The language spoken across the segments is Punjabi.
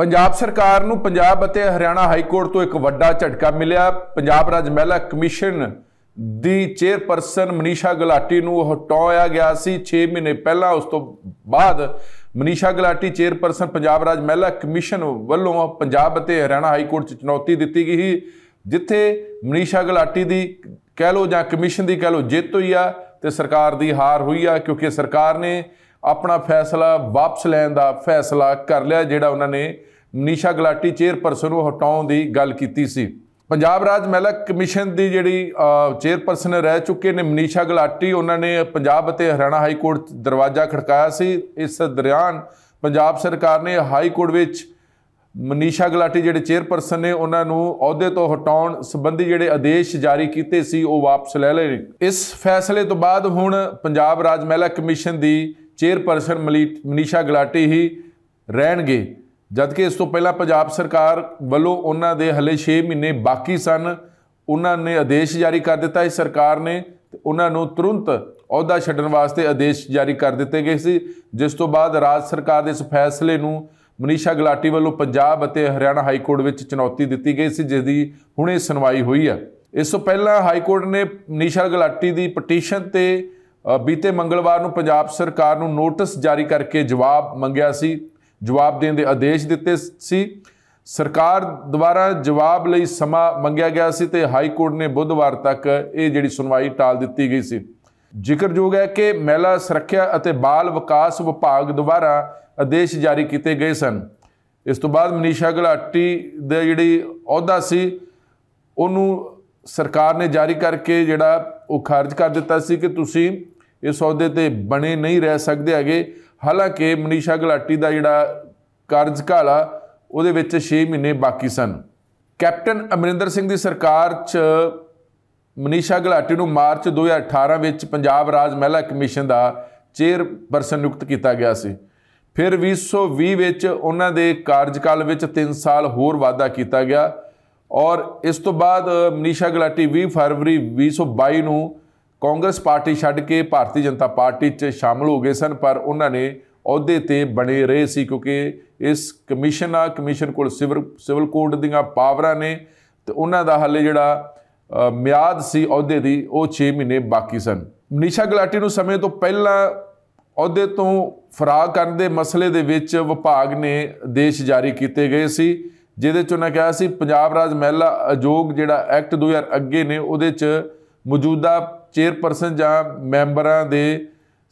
ਪੰਜਾਬ ਸਰਕਾਰ ਨੂੰ ਪੰਜਾਬ ਅਤੇ ਹਰਿਆਣਾ ਹਾਈ ਕੋਰਟ ਤੋਂ ਇੱਕ ਵੱਡਾ ਝਟਕਾ ਮਿਲਿਆ ਪੰਜਾਬ ਰਾਜ ਮਹਿਲਾ ਕਮਿਸ਼ਨ ਦੀ ਚੇਅਰਪਰਸਨ ਮਨੀਸ਼ਾ ਗਲਾਟੀ ਨੂੰ ਹਟਾਇਆ ਗਿਆ ਸੀ 6 ਮਹੀਨੇ ਪਹਿਲਾਂ ਉਸ ਤੋਂ ਬਾਅਦ ਮਨੀਸ਼ਾ ਗਲਾਟੀ ਚੇਅਰਪਰਸਨ ਪੰਜਾਬ ਰਾਜ ਮਹਿਲਾ ਕਮਿਸ਼ਨ ਵੱਲੋਂ ਪੰਜਾਬ ਅਤੇ ਹਰਿਆਣਾ ਹਾਈ ਕੋਰਟ 'ਚ ਚੁਣੌਤੀ ਦਿੱਤੀ ਗਈ ਜਿੱਥੇ ਮਨੀਸ਼ਾ ਗਲਾਟੀ ਦੀ ਕਹਿ ਲੋ ਜਾਂ ਕਮਿਸ਼ਨ ਦੀ ਕਹਿ ਲੋ ਜਿੱਤ ਹੋਈ ਆ ਤੇ ਸਰਕਾਰ ਦੀ ਹਾਰ ਹੋਈ ਆ ਕਿਉਂਕਿ ਸਰਕਾਰ ਨੇ ਆਪਣਾ ਫੈਸਲਾ ਵਾਪਸ ਲੈਣ ਦਾ ਫੈਸਲਾ ਕਰ ਲਿਆ ਜਿਹੜਾ ਉਹਨਾਂ ਨੇ ਮਨੀਸ਼ਾ ਗਲਾਟੀ ਚੇਅਰਪਰਸਨ ਨੂੰ ਹਟਾਉਣ ਦੀ ਗੱਲ ਕੀਤੀ ਸੀ ਪੰਜਾਬ ਰਾਜ ਮਹਿਲਾ ਕਮਿਸ਼ਨ ਦੀ ਜਿਹੜੀ ਚੇਅਰਪਰਸਨ ਰਹਿ ਚੁੱਕੇ ਨੇ ਮਨੀਸ਼ਾ ਗਲਾਟੀ ਉਹਨਾਂ ਨੇ ਪੰਜਾਬ ਅਤੇ ਹਰਿਆਣਾ ਹਾਈ ਕੋਰਟ ਦਰਵਾਜ਼ਾ ਖੜਕਾਇਆ ਸੀ ਇਸ ਦਰਿਆਨ ਪੰਜਾਬ ਸਰਕਾਰ ਨੇ ਹਾਈ ਕੋਰਟ ਵਿੱਚ ਮਨੀਸ਼ਾ ਗਲਾਟੀ ਜਿਹੜੇ ਚੇਅਰਪਰਸਨ ਨੇ ਉਹਨਾਂ ਨੂੰ ਅਹੁਦੇ ਤੋਂ ਹਟਾਉਣ ਸੰਬੰਧੀ ਜਿਹੜੇ ਆਦੇਸ਼ ਜਾਰੀ ਕੀਤੇ ਸੀ ਉਹ ਵਾਪਸ ਲੈ ਲਏ ਇਸ ਫੈਸਲੇ ਤੋਂ ਬਾਅਦ ਹੁਣ ਪੰਜਾਬ ਰਾਜ ਮਹਿਲਾ ਕਮਿਸ਼ਨ ਦੀ ਚੇਅਰਪਰਸਨ ਮਨੀਸ਼ਾ ਗਲਾਟੀ ਹੀ ਰਹਿਣਗੇ ਜਦਕਿ ਇਸ ਤੋਂ ਪਹਿਲਾਂ ਪੰਜਾਬ ਸਰਕਾਰ ਵੱਲੋਂ ਉਹਨਾਂ ਦੇ ਹਲੇ 6 ਮਹੀਨੇ ਬਾਕੀ ਸਨ ਉਹਨਾਂ ਨੇ ਆਦੇਸ਼ ਜਾਰੀ ਕਰ ਦਿੱਤਾ ਹੈ ਸਰਕਾਰ ਨੇ ਤੇ ਉਹਨਾਂ ਨੂੰ ਤੁਰੰਤ ਅਹੁਦਾ ਛੱਡਣ ਵਾਸਤੇ ਆਦੇਸ਼ ਜਾਰੀ ਕਰ ਦਿੱਤੇ ਗਏ ਸੀ ਜਿਸ ਤੋਂ ਬਾਅਦ ਰਾਜ ਸਰਕਾਰ ਦੇ ਇਸ ਫੈਸਲੇ ਨੂੰ ਮਨੀਸ਼ਾ ਗਲਾਟੀ ਵੱਲੋਂ ਪੰਜਾਬ ਅਤੇ ਹਰਿਆਣਾ ਹਾਈ ਕੋਰਟ ਵਿੱਚ ਚੁਣੌਤੀ ਦਿੱਤੀ ਗਈ ਸੀ ਜਿਸ ਦੀ ਹੁਣੇ ਸੁਣਵਾਈ ਹੋਈ ਹੈ ਇਸ ਤੋਂ ਪਹਿਲਾਂ ਹਾਈ ਕੋਰਟ ਨੇ ਮਨੀਸ਼ਾ ਗਲਾਟੀ ਦੀ ਪਟੀਸ਼ਨ ਤੇ ਬੀਤੇ ਮੰਗਲਵਾਰ ਨੂੰ ਪੰਜਾਬ ਸਰਕਾਰ ਨੂੰ ਨੋਟਿਸ ਜਾਰੀ ਕਰਕੇ ਜਵਾਬ ਮੰਗਿਆ ਸੀ ਜਵਾਬ ਦੇਣ ਦੇ ਆਦੇਸ਼ ਦਿੱਤੇ ਸੀ ਸਰਕਾਰ ਦੁਆਰਾ ਜਵਾਬ ਲਈ ਸਮਾਂ ਮੰਗਿਆ ਗਿਆ ਸੀ ਤੇ ਹਾਈ ਕੋਰਟ ਨੇ ਬੁੱਧਵਾਰ ਤੱਕ ਇਹ ਜਿਹੜੀ ਸੁਣਵਾਈ ਟਾਲ ਦਿੱਤੀ ਗਈ ਸੀ ਜ਼ਿਕਰਯੋਗ ਹੈ ਕਿ ਮਹਿਲਾ ਸੁਰੱਖਿਆ ਅਤੇ ਬਾਲ ਵਿਕਾਸ ਵਿਭਾਗ ਦੁਆਰਾ ਆਦੇਸ਼ ਜਾਰੀ ਕੀਤੇ ਗਏ ਸਨ ਇਸ ਤੋਂ ਬਾਅਦ ਮਨੀਸ਼ਾ ਗਲਾਟੀ ਦੇ ਜਿਹੜੀ ਅਹੁਦਾ ਸੀ ਉਹਨੂੰ ਸਰਕਾਰ ਨੇ ਜਾਰੀ ਕਰਕੇ ਜਿਹੜਾ ਉਹ ਖਾਰਜ ਕਰ ਦਿੱਤਾ ਸੀ ਕਿ ਤੁਸੀਂ ਇਸ ਸੌਦੇ ਤੇ ਬਣੇ ਨਹੀਂ ਰਹਿ ਸਕਦੇ ਹੈਗੇ ਹਾਲਾਂਕਿ ਮਨੀਸ਼ਾ ਗਲਾਟੀ ਦਾ ਜਿਹੜਾ ਕਾਰਜ ਉਹਦੇ ਵਿੱਚ 6 ਮਹੀਨੇ ਬਾਕੀ ਸਨ ਕੈਪਟਨ ਅਮਰਿੰਦਰ ਸਿੰਘ ਦੀ ਸਰਕਾਰ 'ਚ ਮਨੀਸ਼ਾ ਗਲਾਟੀ ਨੂੰ ਮਾਰਚ 2018 ਵਿੱਚ ਪੰਜਾਬ ਰਾਜ ਮਹਿਲਾ ਕਮਿਸ਼ਨ ਦਾ ਚੇਅਰਪਰਸਨ ਨਿਯੁਕਤ ਕੀਤਾ ਗਿਆ ਸੀ ਫਿਰ 2020 ਵਿੱਚ ਉਹਨਾਂ ਦੇ ਕਾਰਜਕਾਲ ਵਿੱਚ 3 ਸਾਲ ਹੋਰ ਵਾਅਦਾ ਕੀਤਾ ਗਿਆ ਔਰ ਇਸ ਤੋਂ ਬਾਅਦ ਮਨੀਸ਼ਾ ਗਲਾਟੀ 20 ਫਰਵਰੀ 2022 ਨੂੰ ਕਾਂਗਰਸ ਪਾਰਟੀ ਛੱਡ ਕੇ ਭਾਰਤੀ ਜਨਤਾ ਪਾਰਟੀ 'ਚ ਸ਼ਾਮਲ ਹੋ ਗਏ ਸਨ ਪਰ ਉਹਨਾਂ ਨੇ ਅਹੁਦੇ ਤੇ ਬਣੇ ਰਹੇ ਸੀ ਕਿਉਂਕਿ ਇਸ ਕਮਿਸ਼ਨ ਆ ਕਮਿਸ਼ਨ ਕੋਲ ਸਿਵਲ ਸਿਵਲ ਕੋਡ ਦੀਆਂ ਪਾਵਰਾਂ ਨੇ ਤੇ ਉਹਨਾਂ ਦਾ ਹੱਲੇ ਜਿਹੜਾ ਮਿਆਦ ਸੀ ਅਹੁਦੇ ਦੀ ਉਹ 6 ਮਹੀਨੇ ਬਾਕੀ ਸਨ ਮਨੀਸ਼ਾ ਗਲਾਟੀ ਨੂੰ ਸਮੇਂ ਤੋਂ ਪਹਿਲਾਂ ਅਹੁਦੇ ਤੋਂ ਫਰਾਗ ਕਰਨ ਦੇ ਮਸਲੇ ਦੇ ਵਿੱਚ ਵਿਭਾਗ ਨੇ ਦੇਸ਼ ਜਾਰੀ ਕੀਤੇ ਗਏ ਸੀ ਜਿਹਦੇ ਚ ਉਹਨਾਂ ਕਿਹਾ ਸੀ ਪੰਜਾਬ ਰਾਜ ਮਹਿਲਾ ਅਯੋਗ ਜਿਹੜਾ ਐਕਟ 2000 ਅੱਗੇ ਨੇ ਉਹਦੇ ਚ ਮੌਜੂਦਾ ਚੇਅਰਪਰਸਨ ਜਾਂ ਮੈਂਬਰਾਂ ਦੇ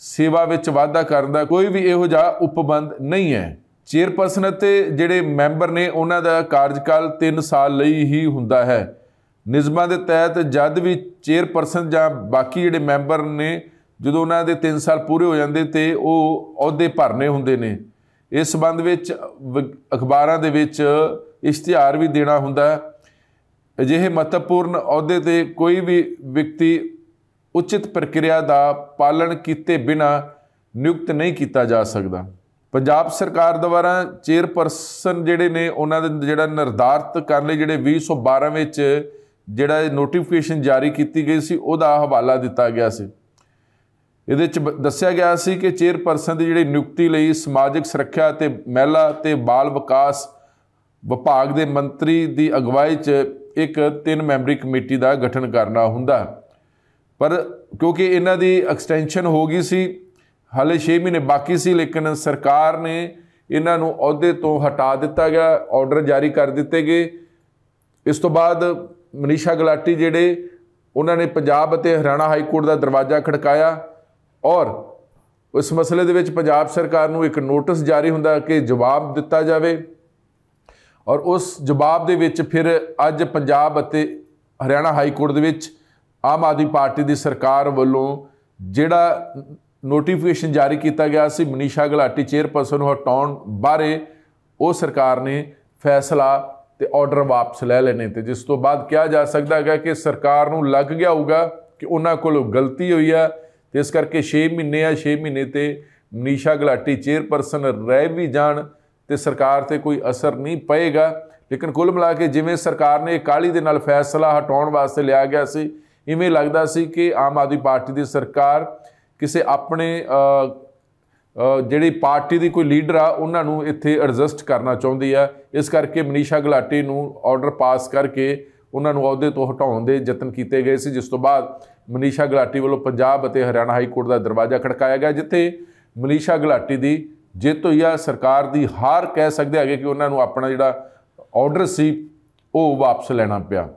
ਸੇਵਾ ਵਿੱਚ ਵਾਧਾ ਕਰਨ ਦਾ ਕੋਈ ਵੀ ਇਹੋ ਜਿਹਾ ਉਪਬੰਧ ਨਹੀਂ ਹੈ ਚੇਅਰਪਰਸਨ ਅਤੇ ਜਿਹੜੇ ਮੈਂਬਰ ਨੇ ਉਹਨਾਂ ਦਾ ਕਾਰਜਕਾਲ 3 ਸਾਲ ਲਈ ਹੀ ਹੁੰਦਾ ਹੈ ਨਿਯਮਾਂ ਦੇ ਤਹਿਤ ਜਦ ਵੀ ਚੇਅਰਪਰਸਨ ਜਾਂ ਬਾਕੀ ਜਿਹੜੇ ਮੈਂਬਰ ਨੇ ਜਦੋਂ ਉਹਨਾਂ ਦੇ 3 ਸਾਲ ਪੂਰੇ ਹੋ ਜਾਂਦੇ ਤੇ ਉਹ ਅਹੁਦੇ ਭਰਨੇ ਹੁੰਦੇ ਨੇ ਇਸ ਸੰਬੰਧ ਵਿੱਚ ਅਖਬਾਰਾਂ ਦੇ ਵਿੱਚ ਇਸ਼ਤਿਹਾਰ ਵੀ ਦੇਣਾ ਹੁੰਦਾ ਹੈ ਅਜਿਹੇ ਮਹੱਤਵਪੂਰਨ ਅਹੁਦੇ ਤੇ ਕੋਈ ਵੀ ਵਿਅਕਤੀ ਉਚਿਤ ਪ੍ਰਕਿਰਿਆ ਦਾ ਪਾਲਣ ਕੀਤੇ ਬਿਨਾ ਨਿਯੁਕਤ ਨਹੀਂ ਕੀਤਾ ਜਾ ਸਕਦਾ ਪੰਜਾਬ ਸਰਕਾਰ ਦੁਆਰਾ ਚੇਅਰਪਰਸਨ ਜਿਹੜੇ ਨੇ ਉਹਨਾਂ ਦੇ ਜਿਹੜਾ ਨਿਰਧਾਰਤ ਕਰਨ ਲਈ ਜਿਹੜੇ 2012 ਵਿੱਚ ਜਿਹੜਾ ਨੋਟੀਫਿਕੇਸ਼ਨ ਜਾਰੀ ਕੀਤੀ ਗਈ ਸੀ ਉਹਦਾ ਹਵਾਲਾ ਦਿੱਤਾ ਗਿਆ ਸੀ ਇਹਦੇ ਚ ਦੱਸਿਆ ਗਿਆ ਸੀ ਕਿ ਚੇਅਰਪਰਸਨ ਦੀ ਜਿਹੜੀ ਨਿਯੁਕਤੀ ਲਈ ਸਮਾਜਿਕ ਸੁਰੱਖਿਆ ਤੇ ਮਹਿਲਾ ਤੇ ਬਾਲ ਵਿਕਾਸ ਵਿਭਾਗ ਦੇ ਮੰਤਰੀ ਦੀ ਅਗਵਾਈ 'ਚ ਇੱਕ ਤਿੰਨ ਮੈਂਬਰੀ ਕਮੇਟੀ ਦਾ ਗਠਨ ਕਰਨਾ ਹੁੰਦਾ ਪਰ ਕਿਉਂਕਿ ਇਹਨਾਂ ਦੀ ਐਕਸਟੈਂਸ਼ਨ ਹੋ ਗਈ ਸੀ ਹਾਲੇ 6 ਮਹੀਨੇ ਬਾਕੀ ਸੀ ਲੇਕਿਨ ਸਰਕਾਰ ਨੇ ਇਹਨਾਂ ਨੂੰ ਅਹੁਦੇ ਤੋਂ ਹਟਾ ਦਿੱਤਾ ਗਿਆ ਆਰਡਰ ਜਾਰੀ ਕਰ ਦਿੱਤੇ ਗਏ ਇਸ ਤੋਂ ਬਾਅਦ ਮਨੀਸ਼ਾ ਗਲਾਟੀ ਜਿਹੜੇ ਉਹਨਾਂ ਨੇ ਪੰਜਾਬ ਅਤੇ ਹਰਿਆਣਾ ਹਾਈ ਕੋਰਟ ਦਾ ਦਰਵਾਜ਼ਾ ਖੜਕਾਇਆ ਔਰ ਉਸ ਮਸਲੇ ਦੇ ਵਿੱਚ ਪੰਜਾਬ ਸਰਕਾਰ ਨੂੰ ਇੱਕ ਨੋਟਿਸ ਜਾਰੀ ਹੁੰਦਾ ਕਿ ਜਵਾਬ ਦਿੱਤਾ ਜਾਵੇ ਔਰ ਉਸ ਜਵਾਬ ਦੇ ਵਿੱਚ ਫਿਰ ਅੱਜ ਪੰਜਾਬ ਅਤੇ ਹਰਿਆਣਾ ਹਾਈ ਕੋਰਟ ਦੇ ਵਿੱਚ ਆਮ ਆਦਮੀ ਪਾਰਟੀ ਦੀ ਸਰਕਾਰ ਵੱਲੋਂ ਜਿਹੜਾ ਨੋਟੀਫਿਕੇਸ਼ਨ ਜਾਰੀ ਕੀਤਾ ਗਿਆ ਸੀ ਮਨੀਸ਼ਾ ਗਲਾਟੀ ਚੇਅਰਪਰਸਨ ਨੂੰ ਹਟਾਉਣ ਬਾਰੇ ਉਹ ਸਰਕਾਰ ਨੇ ਫੈਸਲਾ ਤੇ ਆਰਡਰ ਵਾਪਸ ਲੈ ਲੈਣੇ ਤੇ ਜਿਸ ਤੋਂ ਬਾਅਦ ਕਿਹਾ ਜਾ ਸਕਦਾ ਹੈ ਕਿ ਸਰਕਾਰ ਨੂੰ ਲੱਗ ਗਿਆ ਹੋਊਗਾ ਕਿ ਉਹਨਾਂ ਕੋਲ ਗਲਤੀ ਹੋਈ ਆ ਤੇ ਇਸ ਕਰਕੇ 6 ਮਹੀਨੇ ਆ 6 ਮਹੀਨੇ ਤੇ ਮਨੀਸ਼ਾ ਗਲਾਟੀ ਚੇਅਰਪਰਸਨ ਰਹਿ ਵੀ ਜਾਣ ਤੇ ਸਰਕਾਰ ਤੇ ਕੋਈ ਅਸਰ ਨਹੀਂ ਪਏਗਾ ਲੇਕਿਨ ਕੁੱਲ ਮਿਲਾ ਕੇ ਜਿਵੇਂ ਸਰਕਾਰ ਨੇ ਕਾਲੀ ਦੇ ਨਾਲ ਫੈਸਲਾ ਹਟਾਉਣ ਵਾਸਤੇ ਲਿਆ ਗਿਆ ਸੀ ਇਵੇਂ ਲੱਗਦਾ ਸੀ ਕਿ ਆਮ ਆਦਮੀ ਪਾਰਟੀ ਦੀ ਸਰਕਾਰ ਕਿਸੇ ਆਪਣੇ ਜਿਹੜੀ ਪਾਰਟੀ ਦੀ ਕੋਈ ਲੀਡਰ ਆ ਉਹਨਾਂ ਨੂੰ ਇੱਥੇ ਐਡਜਸਟ ਕਰਨਾ ਚਾਹੁੰਦੀ ਆ ਇਸ ਕਰਕੇ ਮਨੀਸ਼ਾ ਗਲਾਟੀ ਨੂੰ ਆਰਡਰ ਪਾਸ ਕਰਕੇ ਉਹਨਾਂ ਨੂੰ ਅਹੁਦੇ ਤੋਂ ਹਟਾਉਣ ਦੇ ਯਤਨ ਕੀਤੇ ਗਏ ਸੀ ਜਿਸ ਤੋਂ ਬਾਅਦ ਮਨੀਸ਼ਾ ਗਲਾਟੀ ਵੱਲੋਂ ਪੰਜਾਬ ਅਤੇ ਹਰਿਆਣਾ ਹਾਈ ਕੋਰਟ ਦਾ ਦਰਵਾਜ਼ਾ ਖੜਕਾਇਆ ਗਿਆ ਜਿੱਥੇ ਮਨੀਸ਼ਾ ਗਲਾਟੀ ਦੀ ਇਹ ਸਰਕਾਰ ਦੀ ਹਾਰ ਕਹਿ ਸਕਦੇ ਹੈਗੇ ਕਿ ਉਹਨਾਂ ਨੂੰ ਆਪਣਾ ਜਿਹੜਾ ਆਰਡਰ ਸੀ ਉਹ ਵਾਪਸ ਲੈਣਾ ਪਿਆ